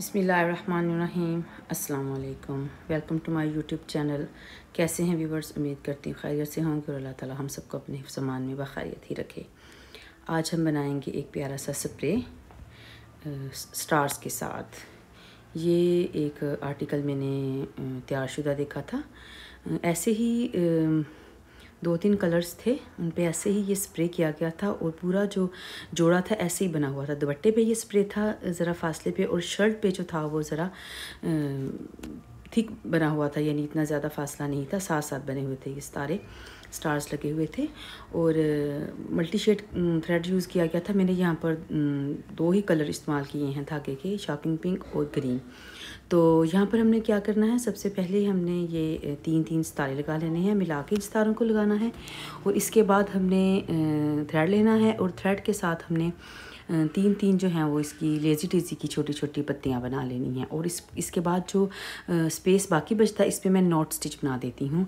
बिसमीम् अल्लाम welcome to my YouTube channel कैसे हैं व्यूवर्स उम्मीद करती हूँ खैर से होंगे और अल्लाह ताला हम सबको अपने सामान में बखारियत ही रखे आज हम बनाएंगे एक प्यारा सा स्प्रे स्टार्स के साथ ये एक आर्टिकल मैंने तैयारशुदा देखा था ऐसे ही दो तीन कलर्स थे उन पर ऐसे ही ये स्प्रे किया गया था और पूरा जो जोड़ा था ऐसे ही बना हुआ था दुपट्टे पे ये स्प्रे था ज़रा फासले पे और शर्ट पे जो था वो ज़रा थिक बना हुआ था यानी इतना ज़्यादा फासला नहीं था साथ साथ बने हुए थे ये सितारे स्टार्स लगे हुए थे और मल्टी शेड थ्रेड यूज़ किया गया था मैंने यहाँ पर दो ही कलर इस्तेमाल किए हैं धागे के शॉकिंग पिंक और ग्रीन तो यहाँ पर हमने क्या करना है सबसे पहले हमने ये तीन तीन सितारे लगा लेने हैं मिला के सितारों को लगाना है और इसके बाद हमने थ्रेड लेना है और थ्रेड के साथ हमने तीन तीन जो हैं वो इसकी लेज़ी टेज़ी की छोटी छोटी पत्तियाँ बना लेनी हैं और इस इसके बाद जो स्पेस बाकी बचता है इस पर मैं नॉट स्टिच बना देती हूँ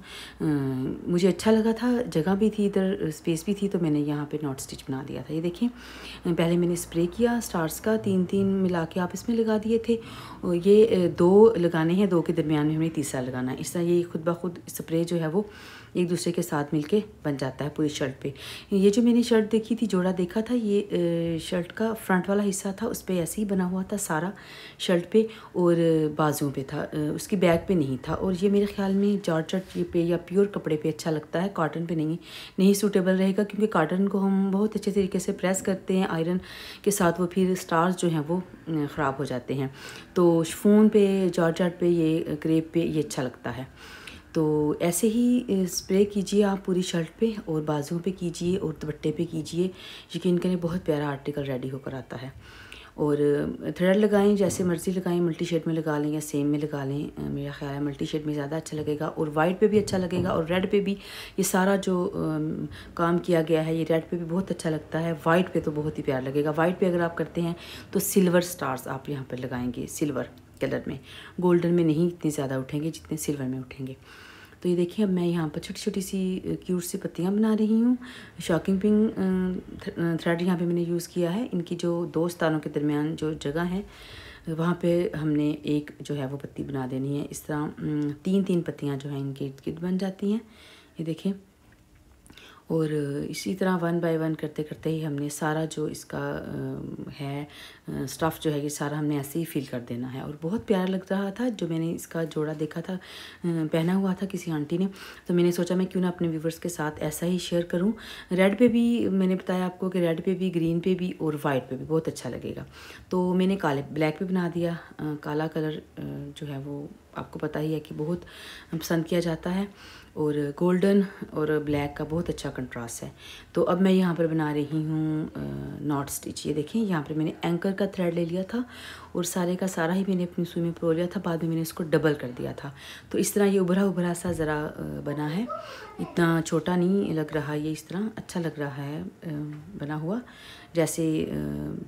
मुझे अच्छा लगा था जगह भी थी इधर स्पेस भी थी तो मैंने यहाँ पे नॉट स्टिच बना दिया था ये देखें पहले मैंने स्प्रे किया स्टार्स का तीन तीन मिला के आप इसमें लगा दिए थे और ये दो लगाने हैं दो के दरमियान में हमें तीसरा लगाना है इस तरह ये खुद ब खुद स्प्रे जो है वो एक दूसरे के साथ मिल के बन जाता है पूरी शर्ट पे ये जो मैंने शर्ट देखी थी जोड़ा देखा था ये शर्ट का फ्रंट वाला हिस्सा था उस पर ऐसे ही बना हुआ था सारा शर्ट पे और बाजुओं पे था उसकी बैग पे नहीं था और ये मेरे ख्याल में जॉर्जट ये पे या प्योर कपड़े पे अच्छा लगता है कॉटन पे नहीं नहीं सूटेबल रहेगा क्योंकि काटन को हम बहुत अच्छे तरीके से प्रेस करते हैं आयरन के साथ वो फिर स्टार्स जो हैं वो ख़राब हो जाते हैं तो फोन पे जॉर्ज पे ये क्रेप पे ये अच्छा लगता है तो ऐसे ही स्प्रे कीजिए आप पूरी शर्ट पे और बाजुओं पे कीजिए और दुपट्टे पे कीजिए यकीन करें बहुत प्यारा आर्टिकल रेडी होकर आता है और थ्रेड लगाएं जैसे मर्ज़ी लगाएं मल्टी शेड में लगा लें या सेम में लगा लें मेरा ख्याल है मल्टी शेड में ज़्यादा अच्छा लगेगा और वाइट पे भी अच्छा लगेगा और रेड पे भी ये सारा जो आ, काम किया गया है ये रेड पे भी बहुत अच्छा लगता है वाइट पे तो बहुत ही प्यार लगेगा वाइट पे अगर आप करते हैं तो सिल्वर स्टार्स आप यहाँ पर लगाएंगे सिल्वर कलर में गोल्डन में नहीं इतने ज़्यादा उठेंगे जितने सिल्वर में उठेंगे तो ये देखिए अब मैं यहाँ पर छोटी छोटी सी क्यूट सी पत्तियाँ बना रही हूँ शॉकिंग पिंग थ्रेड यहाँ पे मैंने यूज़ किया है इनकी जो दो तारों के दरमियान जो जगह है वहाँ पे हमने एक जो है वो पत्ती बना देनी है इस तरह तीन तीन पत्तियाँ जो हैं इनके इर्द गिर्द बन जाती हैं ये देखें और इसी तरह वन बाय वन करते करते ही हमने सारा जो इसका है स्टफ़ जो है ये सारा हमने ऐसे ही फील कर देना है और बहुत प्यारा लग रहा था जो मैंने इसका जोड़ा देखा था पहना हुआ था किसी आंटी ने तो मैंने सोचा मैं क्यों ना अपने व्यूवर्स के साथ ऐसा ही शेयर करूँ रेड पे भी मैंने बताया आपको कि रेड पे भी ग्रीन पे भी और वाइट पे भी बहुत अच्छा लगेगा तो मैंने काले ब्लैक पर बना दिया काला कलर जो है वो आपको पता ही है कि बहुत पसंद किया जाता है और गोल्डन और ब्लैक का बहुत अच्छा कंट्रास्ट है तो अब मैं यहाँ पर बना रही हूँ नॉट स्टिच ये देखें यहाँ पर मैंने एंकर का थ्रेड ले लिया था और सारे का सारा ही मैंने अपनी सुई में प्रो लिया था बाद में मैंने इसको डबल कर दिया था तो इस तरह ये उभरा उभरा सा ज़रा बना है इतना छोटा नहीं लग रहा ये इस तरह अच्छा लग रहा है बना हुआ जैसे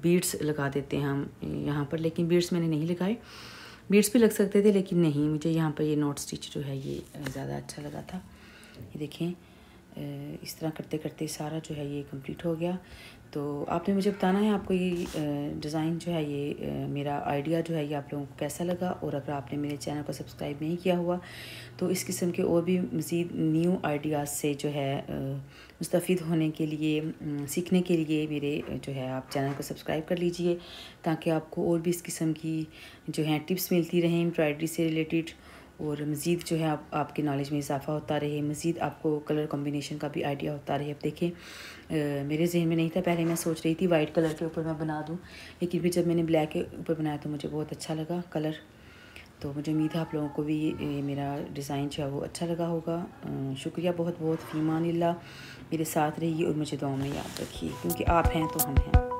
बीड्स लगा देते हैं हम यहाँ पर लेकिन बीड्स मैंने नहीं लगाए बीट्स भी लग सकते थे लेकिन नहीं मुझे यहाँ पर ये नोट स्टिच जो है ये ज़्यादा अच्छा लगा था ये देखें इस तरह करते करते सारा जो है ये कंप्लीट हो गया तो आपने मुझे बताना है आपको ये डिज़ाइन जो है ये मेरा आइडिया जो है ये आप लोगों को कैसा लगा और अगर आपने मेरे चैनल को सब्सक्राइब नहीं किया हुआ तो इस किस्म के और भी मज़ीद न्यू आइडियाज़ से जो है मुस्तफ़ होने के लिए सीखने के लिए मेरे जो है आप चैनल को सब्सक्राइब कर लीजिए ताकि आपको और भी इस किस्म की जो है टिप्स मिलती रहें एम्ब्रॉयड्री से रिलेटेड और मज़ीद जो है आप आपके नॉलेज में इजाफा होता रहे मज़ीद आपको कलर कॉम्बिनेशन का भी आइडिया होता रहे अब देखें आ, मेरे जहन में नहीं था पहले मैं सोच रही थी वाइट कलर के ऊपर मैं बना दूँ लेकिन फिर जब मैंने ब्लैक के ऊपर बनाया तो मुझे बहुत अच्छा लगा कलर तो मुझे उम्मीद है आप लोगों को भी ये मेरा डिज़ाइन जो है वो अच्छा लगा होगा शुक्रिया बहुत बहुत फ़ीमान मेरे साथ रहिए और मुझे दुआ में याद रखिए क्योंकि आप हैं तो हम हैं